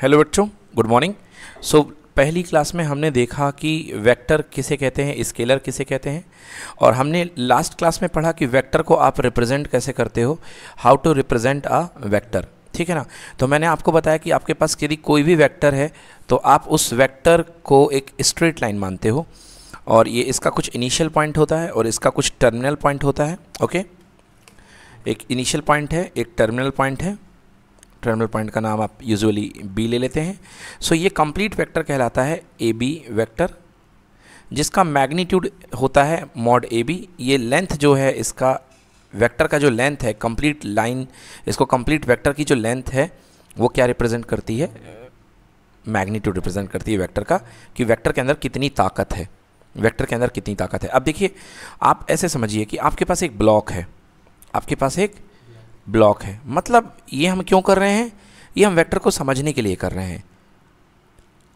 Hello बच्चों good morning so पहली class में हमने देखा कि वेक्टर किसे कहते हैं स्केलर किसे कहते हैं और हमने लास्ट क्लास में पढ़ा कि वेक्टर को आप रिप्रेजेंट कैसे करते हो how to represent a vector ठीक है ना तो मैंने आपको बताया कि आपके पास यदि कोई भी वेक्टर है तो आप उस वेक्टर को एक स्ट्रेट लाइन मानते हो और ये इसका कुछ इनिशियल पॉइंट होता है और इसका कुछ टर्मिनल पॉइंट होता है ओके एक इनिशियल पॉइंट है एक टर्मिनल पॉइंट है टर्मिनल पॉइंट का नाम आप यूजुअली बी ले लेते हैं सो so, ये कंप्लीट वेक्टर कहलाता है ए बी वैक्टर जिसका मैग्नीट्यूड होता है मॉड ए बी ये लेंथ जो है इसका वेक्टर का जो लेंथ है कंप्लीट लाइन इसको कंप्लीट वेक्टर की जो लेंथ है वो क्या रिप्रेजेंट करती है मैग्नीट्यूड रिप्रेजेंट करती है वेक्टर का कि वेक्टर के अंदर कितनी ताकत है वेक्टर के अंदर कितनी ताकत है अब देखिए आप ऐसे समझिए कि आपके पास एक ब्लॉक है आपके पास एक ब्लॉक है मतलब ये हम क्यों कर रहे हैं ये हम वेक्टर को समझने के लिए कर रहे हैं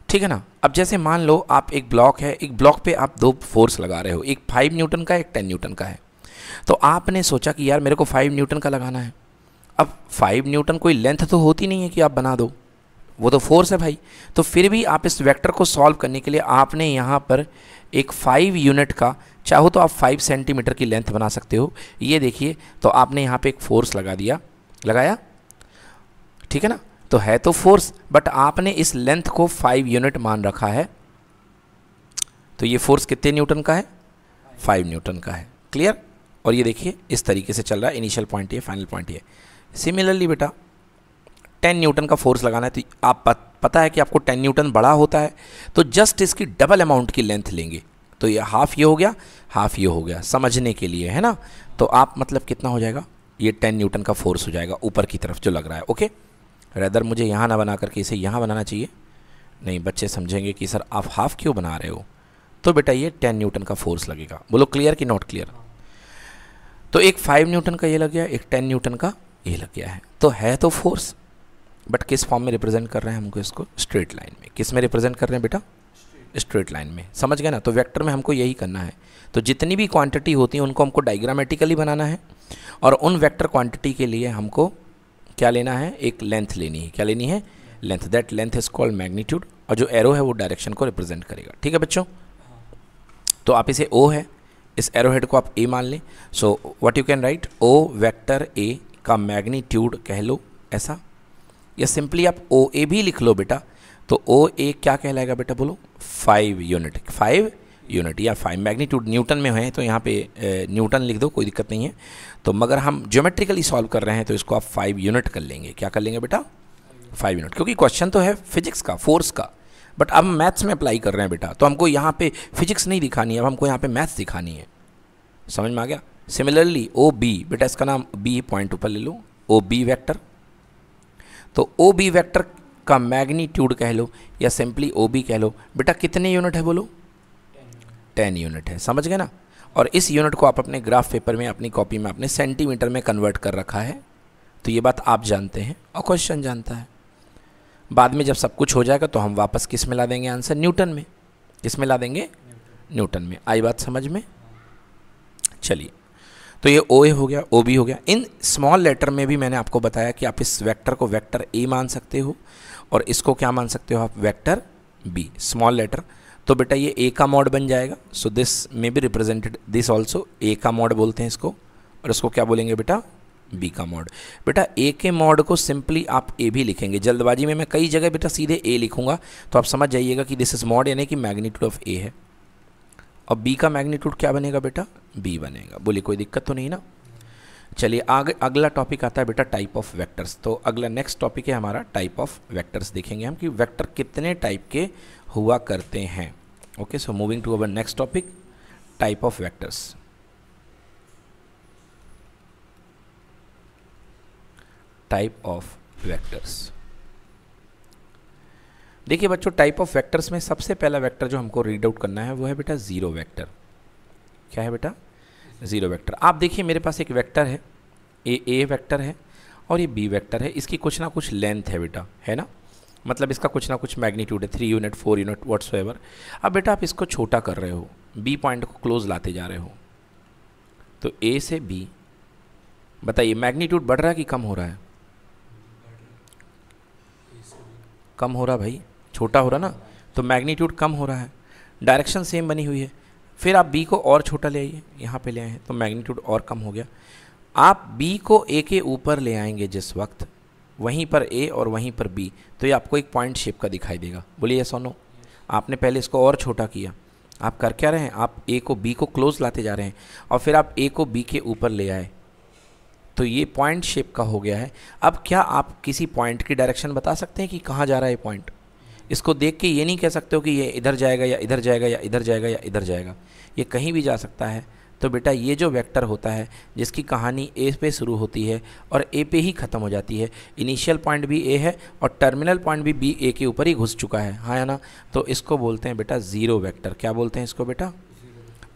ठीक है ना अब जैसे मान लो आप एक ब्लॉक है एक ब्लॉक पे आप दो फोर्स लगा रहे हो एक फाइव न्यूटन का एक टेन न्यूटन का है तो आपने सोचा कि यार मेरे को फाइव न्यूटन का लगाना है अब फाइव न्यूटन कोई लेंथ तो होती नहीं है कि आप बना दो वो तो फोर्स है भाई तो फिर भी आप इस वेक्टर को सॉल्व करने के लिए आपने यहाँ पर एक फाइव यूनिट का चाहो तो आप फाइव सेंटीमीटर की लेंथ बना सकते हो ये देखिए तो आपने यहाँ पे एक फोर्स लगा दिया लगाया ठीक है ना तो है तो फोर्स बट आपने इस लेंथ को फाइव यूनिट मान रखा है तो ये फोर्स कितने न्यूटन का है फाइव न्यूटन का है क्लियर और ये देखिए इस तरीके से चल रहा है इनिशियल पॉइंट ये फाइनल पॉइंट ये सिमिलरली बेटा 10 न्यूटन का फोर्स लगाना है तो आप पता है कि आपको टेन न्यूटन बड़ा होता है तो जस्ट इसकी डबल अमाउंट की लेंथ लेंगे तो ये हाफ़ ये हो गया हाफ़ ये हो गया समझने के लिए है ना तो आप मतलब कितना हो जाएगा ये टेन न्यूटन का फोर्स हो जाएगा ऊपर की तरफ जो लग रहा है ओके रेदर मुझे यहाँ ना बना करके इसे यहाँ बनाना चाहिए नहीं बच्चे समझेंगे कि सर आप हाफ़ क्यों बना रहे हो तो बेटा ये टेन न्यूटन का फोर्स लगेगा बोलो क्लियर कि नॉट क्लियर तो एक फाइव न्यूटन का ये लग गया एक टेन न्यूटन का ये लग गया है तो है तो फोर्स बट किस फॉर्म में रिप्रेजेंट कर रहे हैं हमको इसको स्ट्रेट लाइन में किस में रिप्रेजेंट कर रहे हैं बेटा स्ट्रेट लाइन में समझ गए ना तो वेक्टर में हमको यही करना है तो जितनी भी क्वांटिटी होती है उनको हमको डायग्रामेटिकली बनाना है और उन वेक्टर क्वांटिटी के लिए हमको क्या लेना है एक लेंथ लेनी है क्या लेनी है length that length is called magnitude और जो एरो है वो डायरेक्शन को रिप्रेजेंट करेगा ठीक है बच्चों तो आप इसे ओ है इस एरो हेड को आप ए मान लें so what you can write O vector A का मैग्नीट्यूड कह लो ऐसा या सिंपली आप ओ ए भी लिख लो बेटा तो ओ ए क्या कहलाएगा बेटा बोलो फाइव यूनिट फाइव यूनिट या फाइव मैग्नीट्यूड न्यूटन में है तो यहाँ पे न्यूटन लिख दो कोई दिक्कत नहीं है तो मगर हम ज्योमेट्रिकली सॉल्व कर रहे हैं तो इसको आप फाइव यूनिट कर लेंगे क्या कर लेंगे बेटा फाइव यूनिट क्योंकि क्वेश्चन तो है फिजिक्स का फोर्स का बट अब मैथ्स में अप्लाई कर रहे हैं बेटा तो हमको यहाँ पे फिजिक्स नहीं दिखानी है अब हमको यहाँ पे मैथ्स दिखानी है समझ में आ गया सिमिलरली ओ बी बेटा इसका नाम बी पॉइंट ऊपर ले लो ओ बी वैक्टर तो ओ बी वैक्टर का मैग्नीट्यूड कह लो या सिंपली ओ बी कह लो बेटा कितने यूनिट है बोलो टेन यूनिट है समझ गए ना और इस यूनिट को आप अपने ग्राफ पेपर में अपनी कॉपी में अपने सेंटीमीटर में कन्वर्ट कर रखा है तो ये बात आप जानते हैं और क्वेश्चन जानता है बाद में जब सब कुछ हो जाएगा तो हम वापस किस में ला देंगे आंसर न्यूटन में किस में ला देंगे न्यूटन में आई बात समझ में चलिए तो ये ओ ए हो गया ओ बी हो गया इन स्मॉल लेटर में भी मैंने आपको बताया कि आप इस वेक्टर को वेक्टर ए मान सकते हो और इसको क्या मान सकते हो आप वेक्टर बी स्मॉल लेटर तो बेटा ये ए का मॉड बन जाएगा so this may be represented this also A का मॉड बोलते हैं इसको और इसको क्या बोलेंगे बेटा बी का मॉड बेटा ए के मॉड को सिंपली आप ए भी लिखेंगे जल्दबाजी में मैं कई जगह बेटा सीधे ए लिखूंगा तो आप समझ जाइएगा कि दिस इज मॉड यानी कि मैग्नीट्यूड ऑफ ए है अब बी का मैग्नीट्यूड क्या बनेगा बेटा बी बनेगा बोले कोई दिक्कत तो नहीं ना चलिए आगे अगला टॉपिक आता है बेटा टाइप ऑफ वेक्टर्स तो अगला नेक्स्ट टॉपिक है हमारा टाइप ऑफ वेक्टर्स देखेंगे हम कि वेक्टर कितने टाइप के हुआ करते हैं okay so moving to our next topic type of vectors type of vectors देखिए बच्चों टाइप ऑफ वेक्टर्स में सबसे पहला वेक्टर जो हमको रीड आउट करना है वो है बेटा ज़ीरो वेक्टर क्या है बेटा ज़ीरो वेक्टर आप देखिए मेरे पास एक वेक्टर है ए ए वैक्टर है और ये बी वेक्टर है इसकी कुछ ना कुछ लेंथ है बेटा है ना मतलब इसका कुछ ना कुछ मैग्नीट्यूड है three unit four unit whatsoever अब बेटा आप इसको छोटा कर रहे हो बी पॉइंट को क्लोज लाते जा रहे हो तो ए से बी बताइए मैग्नीट्यूड बढ़ रहा है कि कम हो रहा है कम हो रहा भाई छोटा हो रहा ना तो मैग्नीट्यूड कम हो रहा है डायरेक्शन सेम बनी हुई है फिर आप बी को और छोटा ले आइए यहाँ पे ले आए हैं तो मैग्नीट्यूड और कम हो गया आप बी को ए के ऊपर ले आएंगे जिस वक्त वहीं पर ए और वहीं पर बी तो ये आपको एक पॉइंट शेप का दिखाई देगा बोलिए सोनो आपने पहले इसको और छोटा किया आप कर क्या रहे हैं आप ए को बी को क्लोज लाते जा रहे हैं और फिर आप ए को बी के ऊपर ले आए तो ये पॉइंट शेप का हो गया है अब क्या आप किसी पॉइंट की डायरेक्शन बता सकते हैं कि कहाँ जा रहा है ये पॉइंट इसको देख के ये नहीं कह सकते हो कि ये इधर जाएगा या इधर जाएगा या इधर जाएगा या इधर जाएगा ये कहीं भी जा सकता है तो बेटा ये जो वेक्टर होता है जिसकी कहानी ए पे शुरू होती है और ए पे ही ख़त्म हो जाती है इनिशियल पॉइंट भी ए है और टर्मिनल पॉइंट भी बी ए के ऊपर ही घुस चुका है हाँ या ना तो इसको बोलते हैं बेटा ज़ीरो वेक्टर क्या बोलते हैं इसको बेटा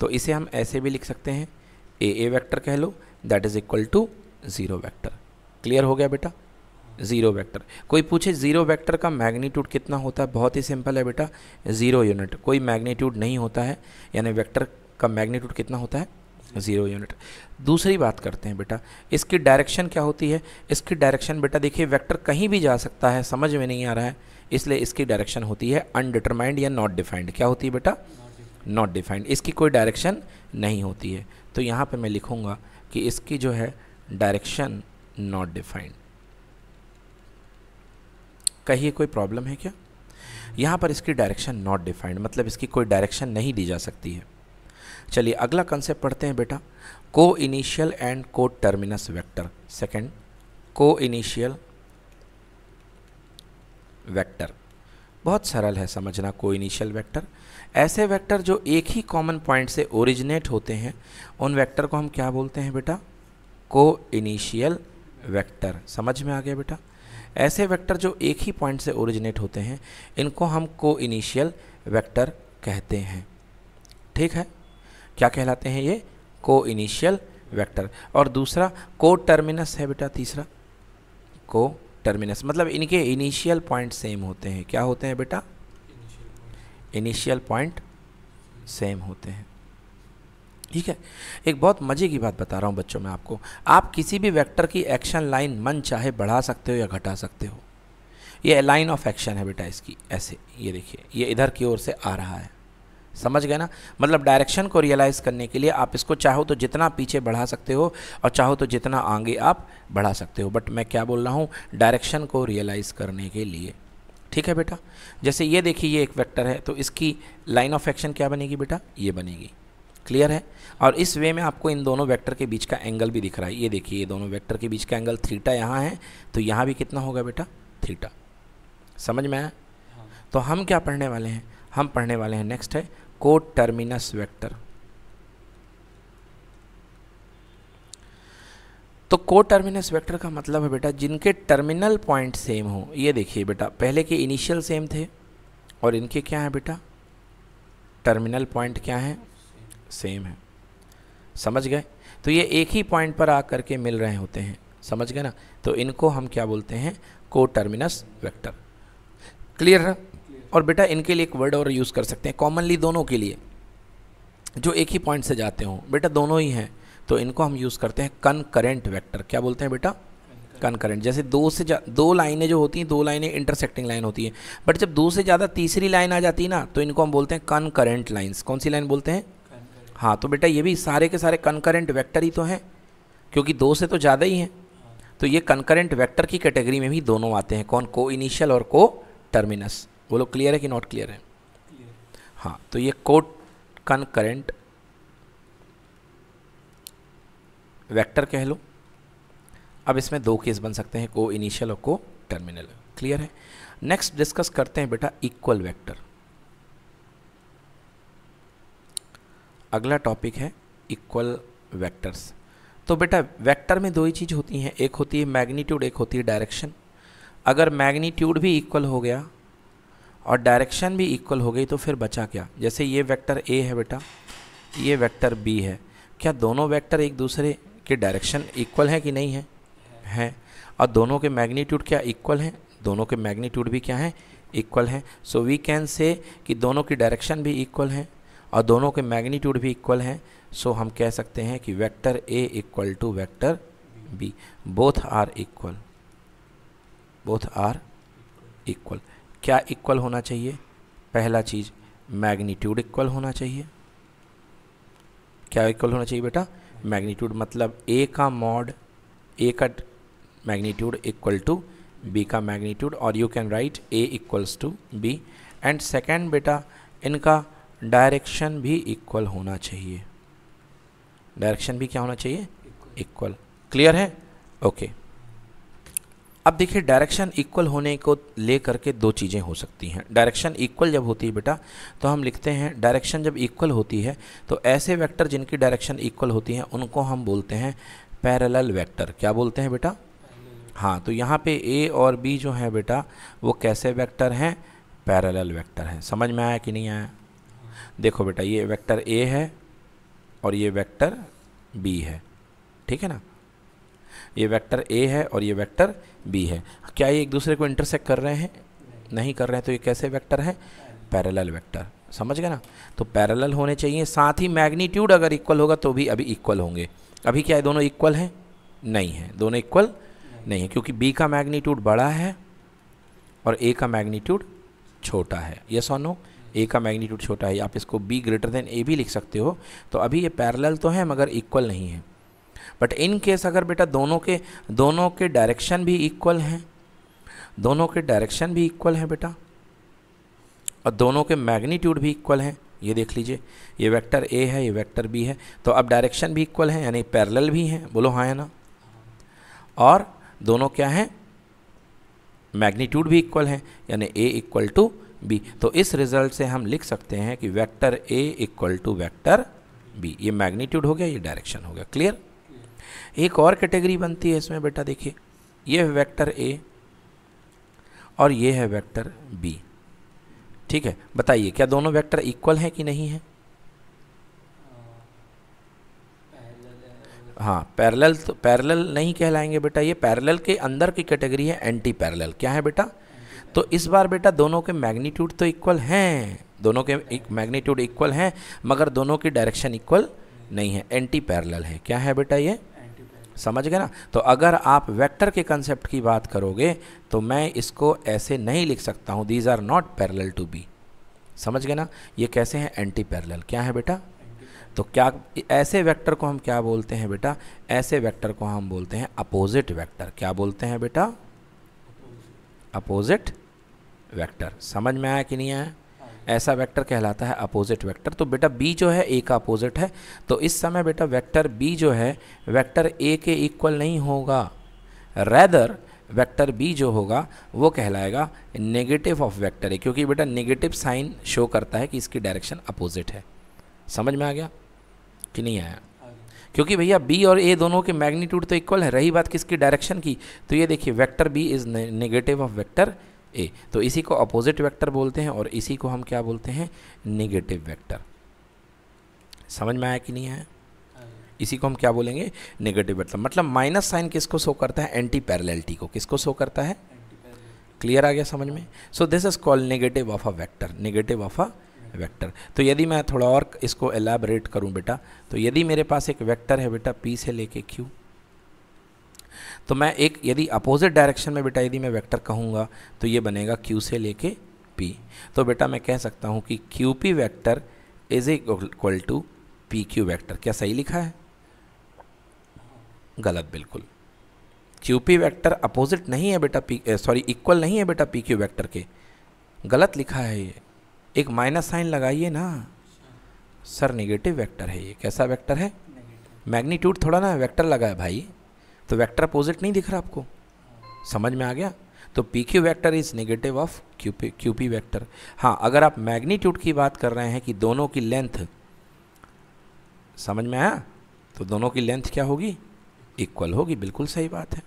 तो इसे हम ऐसे भी लिख सकते हैं ए ए वैक्टर कह लो that is equal to zero vector clear हो गया बेटा ज़ीरो वेक्टर कोई पूछे ज़ीरो वेक्टर का मैग्नीट्यूड कितना होता है बहुत ही सिंपल है बेटा ज़ीरो यूनिट कोई मैग्नीट्यूड नहीं होता है यानी वेक्टर का मैग्नीट्यूड कितना होता है ज़ीरो यूनिट दूसरी बात करते हैं बेटा इसकी डायरेक्शन क्या होती है इसकी डायरेक्शन बेटा देखिए वेक्टर कहीं भी जा सकता है समझ में नहीं आ रहा है इसलिए इसकी डायरेक्शन होती है अनडिटरमाइंड या नॉट डिफाइंड क्या होती है बेटा नॉट डिफाइंड इसकी कोई डायरेक्शन नहीं होती है तो यहाँ पर मैं लिखूँगा कि इसकी जो है डायरेक्शन नॉट डिफाइंड कहिए कोई प्रॉब्लम है क्या यहाँ पर इसकी डायरेक्शन नॉट डिफाइंड मतलब इसकी कोई डायरेक्शन नहीं दी जा सकती है चलिए अगला कंसेप्ट पढ़ते हैं बेटा को इनिशियल एंड को टर्मिनस वेक्टर सेकंड को इनिशियल वेक्टर बहुत सरल है समझना को इनिशियल वेक्टर ऐसे वेक्टर जो एक ही कॉमन पॉइंट से ओरिजिनेट होते हैं उन वेक्टर को हम क्या बोलते हैं बेटा को इनिशियल वेक्टर समझ में आ गया बेटा ऐसे वेक्टर जो एक ही पॉइंट से ओरिजिनेट होते हैं इनको हम को इनिशियल वैक्टर कहते हैं ठीक है क्या कहलाते हैं ये को इनिशियल वैक्टर और दूसरा को टर्मिनस है बेटा तीसरा को टर्मिनस मतलब इनके इनिशियल पॉइंट सेम होते हैं क्या होते हैं बेटा इनिशियल पॉइंट सेम होते हैं ठीक है एक बहुत मज़े की बात बता रहा हूँ बच्चों मैं आपको आप किसी भी वेक्टर की एक्शन लाइन मन चाहे बढ़ा सकते हो या घटा सकते हो ये लाइन ऑफ एक्शन है बेटा इसकी ऐसे ये देखिए ये इधर की ओर से आ रहा है समझ गए ना मतलब डायरेक्शन को रियलाइज़ करने के लिए आप इसको चाहो तो जितना पीछे बढ़ा सकते हो और चाहो तो जितना आगे आप बढ़ा सकते हो बट मैं क्या बोल रहा हूँ डायरेक्शन को रियलाइज़ करने के लिए ठीक है बेटा जैसे ये देखिए ये एक वेक्टर है तो इसकी लाइन ऑफ एक्शन क्या बनेगी बेटा ये बनेगी क्लियर है और इस वे में आपको इन दोनों वेक्टर के बीच का एंगल भी दिख रहा है ये देखिए ये दोनों वेक्टर के बीच का एंगल थीटा यहाँ है तो यहाँ भी कितना होगा बेटा थीटा समझ में आया तो हम क्या पढ़ने वाले हैं हम पढ़ने वाले हैं नेक्स्ट है को टर्मिनस वैक्टर तो को टर्मिनस वैक्टर का मतलब है बेटा जिनके टर्मिनल पॉइंट सेम हो ये देखिए बेटा पहले के इनिशियल सेम थे और इनके क्या है बेटा टर्मिनल पॉइंट क्या है सेम है समझ गए तो ये एक ही पॉइंट पर आ करके मिल रहे होते हैं समझ गए ना तो इनको हम क्या बोलते हैं को टर्मिनस वैक्टर क्लियर है और बेटा इनके लिए एक वर्ड और यूज़ कर सकते हैं कॉमनली दोनों के लिए जो एक ही पॉइंट से जाते हों बेटा दोनों ही हैं तो इनको हम यूज़ करते हैं कन करेंट वैक्टर क्या बोलते हैं बेटा कन करेंट जैसे दो से दो लाइनें जो होती हैं दो लाइनें इंटरसेक्टिंग लाइन होती हैं बट जब दो से ज़्यादा तीसरी लाइन आ जाती है ना तो इनको हम बोलते हैं कन करेंट लाइन्स कौन सी लाइन बोलते हैं हाँ तो बेटा ये भी सारे के सारे कनकरेंट वैक्टर ही तो हैं क्योंकि दो से तो ज़्यादा ही हैं तो ये कनकरेंट वैक्टर की कैटेगरी में भी दोनों आते हैं कौन को इनिशियल और को टर्मिनस बोलो क्लियर है कि नॉट क्लियर है हाँ तो ये को कनकरेंट वेक्टर कह लो अब इसमें दो केस बन सकते हैं को इनिशियल और को टर्मिनल क्लियर है नेक्स्ट डिस्कस करते हैं बेटा इक्वल वेक्टर अगला टॉपिक है इक्वल वेक्टर्स तो बेटा वेक्टर में दो ही चीज़ होती हैं एक होती है मैग्नीट्यूड एक होती है डायरेक्शन अगर मैग्नीट्यूड भी इक्वल हो गया और डायरेक्शन भी इक्वल हो गई तो फिर बचा क्या जैसे ये वेक्टर ए है बेटा ये वेक्टर बी है क्या दोनों वेक्टर एक दूसरे के डायरेक्शन इक्वल है कि नहीं है हैं और दोनों के मैग्नीट्यूड क्या इक्वल हैं दोनों के मैग्नीट्यूड भी क्या हैं इक्वल हैं सो वी कैन से कि दोनों की डायरेक्शन भी इक्वल हैं और दोनों के मैग्नीट्यूड भी इक्वल हैं सो हम कह सकते हैं कि vector A equal to vector B both are equal both are equal क्या इक्वल होना चाहिए पहला चीज़ मैग्नीट्यूड इक्वल होना चाहिए क्या इक्वल होना चाहिए बेटा मैग्नीट्यूड मतलब ए का मॉड ए का मैग्नीट्यूड इक्वल टू बी का मैग्नीट्यूड और you can write A equals to B and second बेटा इनका डायरेक्शन भी इक्वल होना चाहिए डायरेक्शन भी क्या होना चाहिए इक्वल क्लियर है ओके okay. अब देखिए डायरेक्शन इक्वल होने को लेकर के दो चीज़ें हो सकती हैं डायरेक्शन इक्वल जब होती है बेटा तो हम लिखते हैं डायरेक्शन जब इक्वल होती है तो ऐसे वेक्टर जिनकी डायरेक्शन इक्वल होती है उनको हम बोलते हैं पैरेलल वेक्टर क्या बोलते हैं बेटा हाँ तो यहाँ पे ए और बी जो है बेटा वो कैसे वेक्टर हैं पैरेलल वेक्टर हैं समझ में आया कि नहीं आया देखो बेटा ये वेक्टर ए है और ये वेक्टर बी है ठीक है ना ये वेक्टर ए है और ये वेक्टर बी है क्या ये एक दूसरे को इंटरसेक्ट कर रहे हैं नहीं कर रहे हैं तो ये कैसे वेक्टर है पैरेलल वेक्टर समझ गए ना तो पैरेलल होने चाहिए साथ ही मैग्नीट्यूड अगर इक्वल होगा तो भी अभी इक्वल होंगे अभी क्या है दोनों इक्वल हैं नहीं है दोनों इक्वल नहीं, नहीं है क्योंकि बी का मैग्नीट्यूड बड़ा है और ए का मैग्नीट्यूड छोटा है यस और नो ए का मैग्नीट्यूड छोटा है आप इसको बी ग्रेटर देन ए भी लिख सकते हो तो अभी ये पैरेलल तो है मगर इक्वल नहीं है बट इन केस अगर बेटा दोनों के दोनों के डायरेक्शन भी इक्वल हैं दोनों के डायरेक्शन भी इक्वल हैं बेटा और दोनों के मैग्नीट्यूड भी इक्वल हैं ये देख लीजिए ये वेक्टर ए है ये वेक्टर बी है तो अब डायरेक्शन भी इक्वल है यानी पैरेलल भी हैं बोलो हाँ है ना और दोनों क्या हैं मैग्नीट्यूड भी इक्वल हैं यानी ए इक्वल टू बी तो इस रिजल्ट से हम लिख सकते हैं कि vector A equal to vector B ये मैग्नीट्यूड हो गया ये डायरेक्शन हो गया क्लियर एक और कैटेगरी बनती है इसमें बेटा देखिए ये है वैक्टर ए और ये है वैक्टर बी ठीक है बताइए क्या दोनों वैक्टर इक्वल हैं कि नहीं है हाँ पैरेलल तो पैरेलल नहीं कहलाएंगे बेटा ये पैरेलल के अंदर की कैटेगरी है एंटी पैरेलल क्या है बेटा तो इस बार बेटा दोनों के मैग्नीट्यूड तो इक्वल हैं दोनों के मैग्नीट्यूड इक्वल हैं मगर दोनों की डायरेक्शन इक्वल नहीं है एंटी पैरल है क्या है बेटा ये समझ गए ना तो अगर आप वेक्टर के कंसेप्ट की बात करोगे तो मैं इसको ऐसे नहीं लिख सकता हूँ these are not parallel to B समझ गए ना ये कैसे हैं एंटी पैरल क्या है बेटा तो क्या ऐसे वेक्टर को हम क्या बोलते हैं बेटा ऐसे वेक्टर को हम बोलते हैं अपोजिट वेक्टर क्या बोलते हैं बेटा अपोजिट वेक्टर समझ में आया कि नहीं आया ऐसा वेक्टर कहलाता है अपोजिट वेक्टर तो बेटा बी जो है ए का अपोजिट है तो इस समय बेटा वेक्टर बी जो है वेक्टर ए के इक्वल नहीं होगा रेदर वेक्टर बी जो होगा वो कहलाएगा नेगेटिव ऑफ वेक्टर ए क्योंकि बेटा नेगेटिव साइन शो करता है कि इसकी डायरेक्शन अपोजिट है समझ में आ गया कि नहीं आया क्योंकि भैया बी और ए दोनों के मैग्नीट्यूड तो इक्वल है रही बात किसकी डायरेक्शन की तो ये देखिए vector B is negative of vector A तो इसी को अपोजिट वेक्टर बोलते हैं और इसी को हम क्या बोलते हैं नेगेटिव वेक्टर समझ में आया कि नहीं आया इसी को हम क्या बोलेंगे नेगेटिव वेक्टर मतलब माइनस साइन किसको शो करता है एंटी पैरलिटी को किसको शो करता है क्लियर आ गया समझ में so this is called negative of a vector negative of a vector तो यदि मैं थोड़ा और इसको एलैबरेट करूं बेटा तो यदि मेरे पास एक वेक्टर है बेटा पी से लेके क्यू तो मैं एक यदि अपोजिट डायरेक्शन में बेटा यदि मैं वेक्टर कहूँगा तो ये बनेगा क्यू से लेके पी तो बेटा मैं कह सकता हूं कि Q P vector is equal to P Q vector क्या सही लिखा है गलत बिल्कुल क्यू पी वैक्टर अपोजिट नहीं है बेटा पी सॉरी इक्वल नहीं है बेटा पी क्यू वैक्टर के गलत लिखा है ये एक माइनस साइन लगाइए ना सर निगेटिव वेक्टर है ये कैसा वेक्टर है मैग्नीट्यूड थोड़ा ना वेक्टर लगा है भाई तो वेक्टर अपोजिट नहीं दिख रहा आपको समझ में आ गया तो P Q vector is negative of Q P Q P vector हाँ अगर आप मैग्नीट्यूड की बात कर रहे हैं कि दोनों की लेंथ समझ में आया तो दोनों की लेंथ क्या होगी इक्वल होगी बिल्कुल सही बात है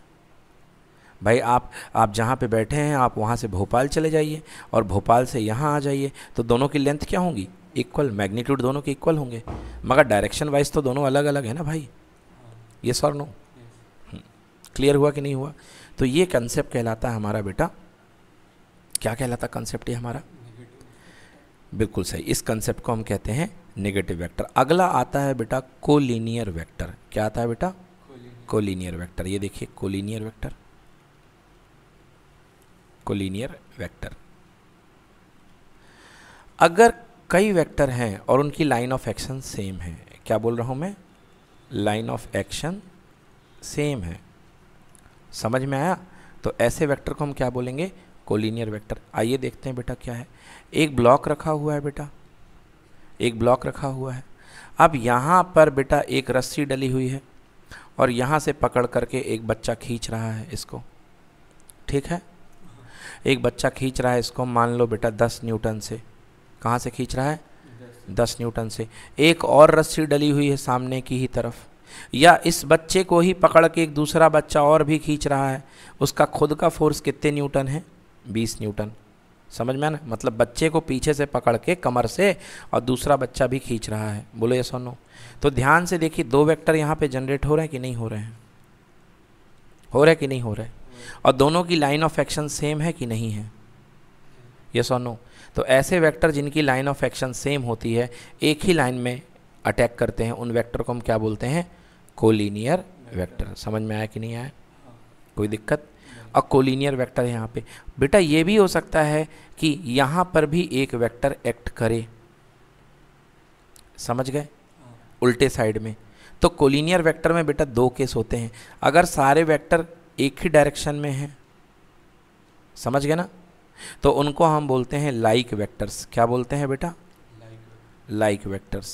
भाई आप आप जहाँ पे बैठे हैं आप वहाँ से भोपाल चले जाइए और भोपाल से यहाँ आ जाइए तो दोनों की लेंथ क्या होंगी इक्वल मैग्नीट्यूड दोनों के इक्वल होंगे मगर डायरेक्शन वाइज तो दोनों अलग अलग है ना भाई ये सर नो क्लियर हुआ कि नहीं हुआ तो ये कंसेप्ट कहलाता है हमारा बेटा क्या कहलाता कंसेप्ट ये हमारा बिल्कुल सही इस कंसेप्ट को हम कहते हैं नेगेटिव वेक्टर अगला आता है बेटा कोलिनियर वेक्टर क्या आता है बेटा कोलिनियर वेक्टर ये देखिए कोलिनियर वेक्टर कोलिनियर वेक्टर अगर कई वेक्टर हैं और उनकी लाइन ऑफ एक्शन सेम है क्या बोल रहा हूँ मैं लाइन ऑफ एक्शन सेम है समझ में आया तो ऐसे वेक्टर को हम क्या बोलेंगे कोलिनियर वेक्टर आइए देखते हैं बेटा क्या है एक ब्लॉक रखा हुआ है बेटा एक ब्लॉक रखा हुआ है अब यहाँ पर बेटा एक रस्सी डली हुई है और यहाँ से पकड़ करके एक बच्चा खींच रहा है इसको ठीक है एक बच्चा खींच रहा है इसको मान लो बेटा दस न्यूटन से कहाँ से खींच रहा है दस न्यूटन से एक और रस्सी डली हुई है सामने की ही तरफ या इस बच्चे को ही पकड़ के एक दूसरा बच्चा और भी खींच रहा है उसका खुद का फोर्स कितने न्यूटन है बीस न्यूटन समझ में ना मतलब बच्चे को पीछे से पकड़ के कमर से और दूसरा बच्चा भी खींच रहा है बोलो ये सोनो तो ध्यान से देखिए दो वेक्टर यहाँ पे जनरेट हो रहे हैं कि नहीं हो रहे हैं हो रहे कि नहीं हो रहे और दोनों की लाइन ऑफ एक्शन सेम है कि नहीं है यस और नो तो ऐसे वेक्टर जिनकी लाइन ऑफ एक्शन सेम होती है एक ही लाइन में अटैक करते हैं उन वेक्टर को हम क्या बोलते हैं कोलिनियर वेक्टर समझ में आया कि नहीं आया कोई दिक्कत और कोलिनियर वैक्टर यहाँ पे बेटा ये भी हो सकता है कि यहाँ पर भी एक वेक्टर एक्ट करे समझ गए उल्टे साइड में तो कोलिनियर वेक्टर में बेटा दो केस होते हैं अगर सारे वेक्टर एक ही डायरेक्शन में हैं समझ गए ना तो उनको हम बोलते हैं लाइक वेक्टर्स क्या बोलते हैं बेटा लाइक वेक्टर्स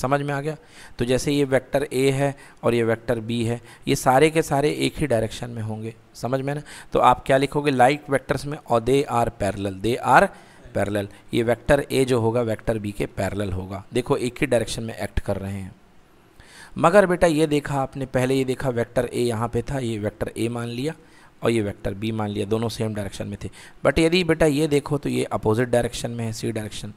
समझ में आ गया तो जैसे ये वेक्टर ए है और ये वेक्टर बी है ये सारे के सारे एक ही डायरेक्शन में होंगे समझ में ना तो आप क्या लिखोगे लाइक वेक्टर्स में और they are parallel they are parallel ये वेक्टर ए जो होगा वेक्टर बी के पैरेलल होगा देखो एक ही डायरेक्शन में एक्ट कर रहे हैं मगर बेटा ये देखा आपने पहले ये देखा वेक्टर ए यहाँ पे था ये वेक्टर ए मान लिया और ये वेक्टर बी मान लिया दोनों सेम डायरेक्शन में थे बट यदि बेटा ये देखो तो ये अपोजिट डायरेक्शन में है सी डायरेक्शन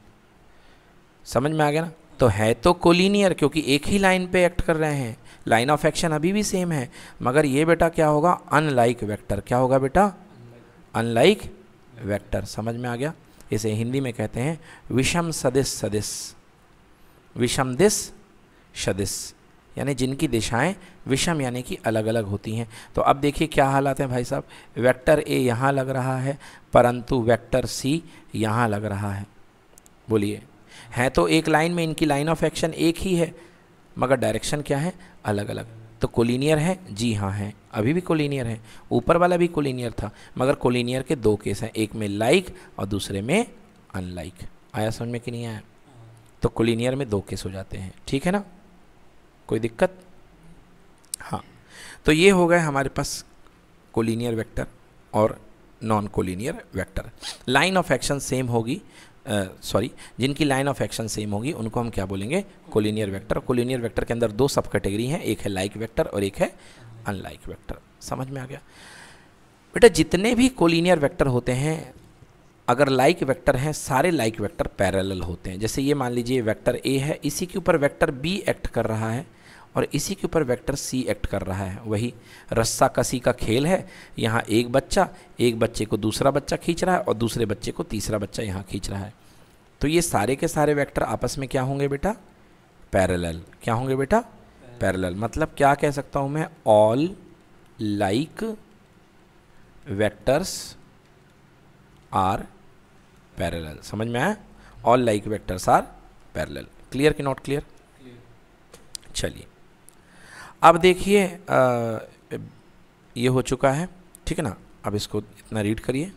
समझ में आ गया ना तो है तो कोलिनियर क्योंकि एक ही लाइन पे एक्ट कर रहे हैं लाइन ऑफ एक्शन अभी भी सेम है मगर ये बेटा क्या होगा अनलाइक वेक्टर क्या होगा बेटा अनलाइक वेक्टर समझ में आ गया इसे हिंदी में कहते हैं विषम सदिश सदिश विषम दिस सदिश यानी जिनकी दिशाएं विषम यानी कि अलग अलग होती हैं तो अब देखिए क्या हालात हैं भाई साहब वेक्टर ए यहाँ लग रहा है परंतु वेक्टर सी यहाँ लग रहा है बोलिए हैं तो एक लाइन में इनकी लाइन ऑफ एक्शन एक ही है मगर डायरेक्शन क्या है अलग अलग तो कोलिनियर है जी हाँ है अभी भी कोलिनियर है ऊपर वाला भी कोलिनियर था मगर कोलिनियर के दो केस हैं एक में लाइक और दूसरे में अनलाइक आया समझ में कि नहीं आया तो कोलिनियर में दो केस हो जाते हैं ठीक है ना कोई दिक्कत हाँ तो ये हो गए हमारे पास कोलिनियर वेक्टर और non collinear vector line of action same होगी सॉरी जिनकी लाइन ऑफ एक्शन सेम होगी उनको हम क्या बोलेंगे कोलिनियर वेक्टर कोलिनियर वेक्टर के अंदर दो सब कैटेगरी हैं एक है लाइक वेक्टर और एक है अनलाइक वेक्टर समझ में आ गया बेटा जितने भी कोलिनियर वेक्टर होते हैं अगर लाइक वेक्टर हैं सारे लाइक वेक्टर पैरेलल होते हैं जैसे ये मान लीजिए वेक्टर ए है इसी के ऊपर वेक्टर बी एक्ट कर रहा है और इसी के ऊपर वेक्टर सी एक्ट कर रहा है वही रस्सा कसी का खेल है यहाँ एक बच्चा एक बच्चे को दूसरा बच्चा खींच रहा है और दूसरे बच्चे को तीसरा बच्चा यहाँ खींच रहा है तो ये सारे के सारे वैक्टर आपस में क्या होंगे बेटा पैरेलल क्या होंगे बेटा पैरेलल मतलब क्या कह सकता हूँ मैं all like vectors are parallel समझ में आया all like vectors are parallel clear कि नॉट क्लियर चलिए अब देखिए ये हो चुका है ठीक है ना अब इसको इतना रीड करिए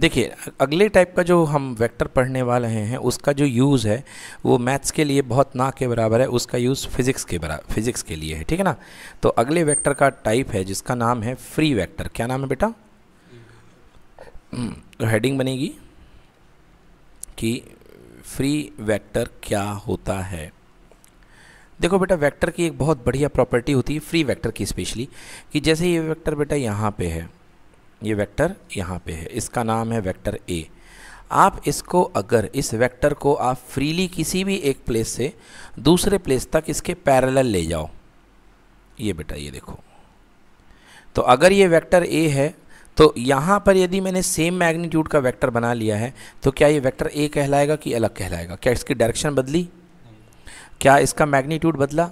देखिए अगले टाइप का जो हम वेक्टर पढ़ने वाले हैं उसका जो यूज़ है वो मैथ्स के लिए बहुत ना के बराबर है उसका यूज़ फिज़िक्स के बराबर फिज़िक्स के लिए है ठीक है ना तो अगले वेक्टर का टाइप है जिसका नाम है फ्री वेक्टर क्या नाम है बेटा तो हम्म, हेडिंग बनेगी कि फ्री वेक्टर क्या होता है देखो बेटा वेक्टर की एक बहुत बढ़िया प्रॉपर्टी होती है फ्री वेक्टर की स्पेशली कि जैसे ये वेक्टर बेटा यहाँ पे है ये वेक्टर यहाँ पे है इसका नाम है वेक्टर ए आप इसको अगर इस वेक्टर को आप फ्रीली किसी भी एक प्लेस से दूसरे प्लेस तक इसके पैरेलल ले जाओ ये बेटा ये देखो तो अगर ये वेक्टर ए है तो यहाँ पर यदि मैंने सेम मैग्नीट्यूड का वेक्टर बना लिया है तो क्या ये वेक्टर ए कहलाएगा कि अलग कहलाएगा क्या इसकी डायरेक्शन बदली क्या इसका मैग्नीट्यूड बदला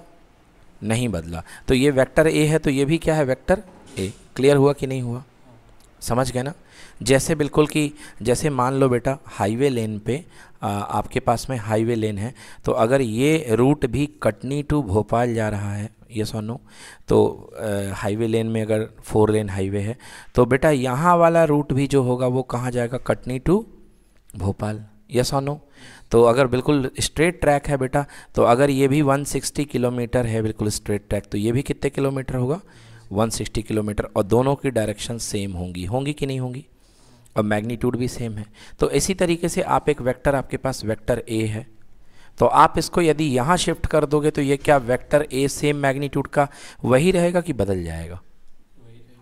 नहीं बदला तो ये वेक्टर ए है तो ये भी क्या है वेक्टर ए क्लियर हुआ कि नहीं हुआ समझ गए ना जैसे बिल्कुल कि जैसे मान लो बेटा हाईवे लेन पे आ, आपके पास में हाईवे लेन है तो अगर ये रूट भी कटनी टू भोपाल जा रहा है ये सोनो तो हाईवे लेन में अगर फोर लेन हाईवे है तो बेटा यहाँ वाला रूट भी जो होगा वो कहाँ जाएगा कटनी टू भोपाल यस और नो तो अगर बिल्कुल स्ट्रेट ट्रैक है बेटा तो अगर ये भी 160 किलोमीटर है बिल्कुल स्ट्रेट ट्रैक तो ये भी कितने किलोमीटर होगा 160 किलोमीटर और दोनों की डायरेक्शन सेम होंगी होंगी कि नहीं होंगी और मैग्नीट्यूड भी सेम है तो इसी तरीके से आप एक वेक्टर आपके पास वेक्टर ए है तो आप इसको यदि यहाँ शिफ्ट कर दोगे तो ये क्या वेक्टर ए सेम मैग्नीट्यूड का वही रहेगा कि बदल जाएगा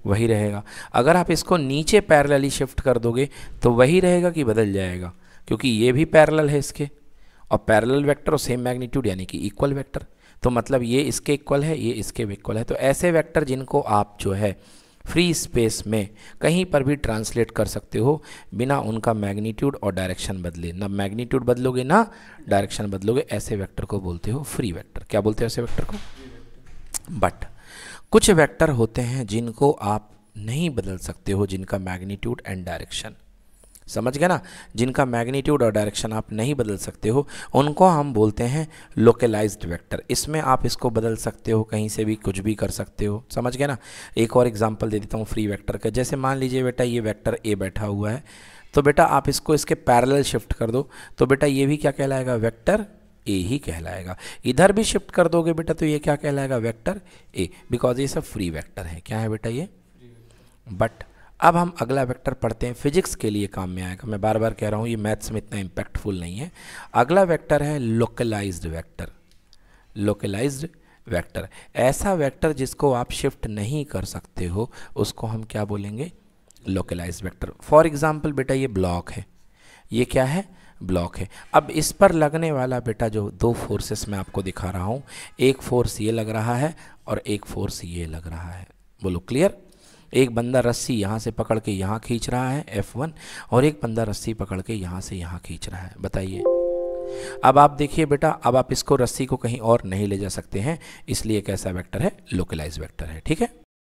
वही रहेगा अगर आप इसको नीचे पैरेलली शिफ्ट कर दोगे तो वही रहेगा कि बदल जाएगा क्योंकि ये भी पैरेलल है इसके और पैरेलल वेक्टर और सेम मैग्नीट्यूड यानी कि इक्वल वेक्टर तो मतलब ये इसके इक्वल है ये इसके इक्वल है तो ऐसे वेक्टर जिनको आप जो है फ्री स्पेस में कहीं पर भी ट्रांसलेट कर सकते हो बिना उनका मैग्नीट्यूड और डायरेक्शन बदले ना मैग्नीट्यूड बदलोगे ना डायरेक्शन बदलोगे ऐसे वैक्टर को बोलते हो फ्री वैक्टर क्या बोलते हो ऐसे वैक्टर को बट कुछ वैक्टर होते हैं जिनको आप नहीं बदल सकते हो जिनका मैग्नीट्यूड एंड डायरेक्शन समझ गए ना जिनका मैग्नीट्यूड और डायरेक्शन आप नहीं बदल सकते हो उनको हम बोलते हैं लोकलाइज्ड वेक्टर इसमें आप इसको बदल सकते हो कहीं से भी कुछ भी कर सकते हो समझ गए ना एक और एग्जांपल दे देता हूँ फ्री वेक्टर का जैसे मान लीजिए बेटा ये वेक्टर ए बैठा हुआ है तो बेटा आप इसको इसके पैरेलल शिफ्ट कर दो तो बेटा ये भी क्या कहलाएगा वैक्टर ए ही कहलाएगा इधर भी शिफ्ट कर दोगे बेटा तो ये क्या कहलाएगा वैक्टर ए बिकॉज ये सब फ्री वैक्टर है क्या है बेटा ये बट अब हम अगला वेक्टर पढ़ते हैं फिजिक्स के लिए काम में आएगा मैं बार बार कह रहा हूँ ये मैथ्स में इतना इम्पैक्टफुल नहीं है अगला वेक्टर है लोकलाइज्ड वेक्टर लोकलाइज्ड वेक्टर ऐसा वेक्टर जिसको आप शिफ्ट नहीं कर सकते हो उसको हम क्या बोलेंगे लोकलाइज वैक्टर फॉर एग्ज़ाम्पल बेटा ये ब्लॉक है ये क्या है ब्लॉक है अब इस पर लगने वाला बेटा जो दो फोर्सेस मैं आपको दिखा रहा हूँ एक फोर्स ये लग रहा है और एक फोर्स ये लग रहा है बोलो क्लियर एक बंदा रस्सी यहाँ से पकड़ के यहाँ खींच रहा है एफ़ वन और एक बंदा रस्सी पकड़ के यहाँ से यहाँ खींच रहा है बताइए अब आप देखिए बेटा अब आप इसको रस्सी को कहीं और नहीं ले जा सकते हैं इसलिए कैसा वेक्टर है लोकलाइज वेक्टर है ठीक है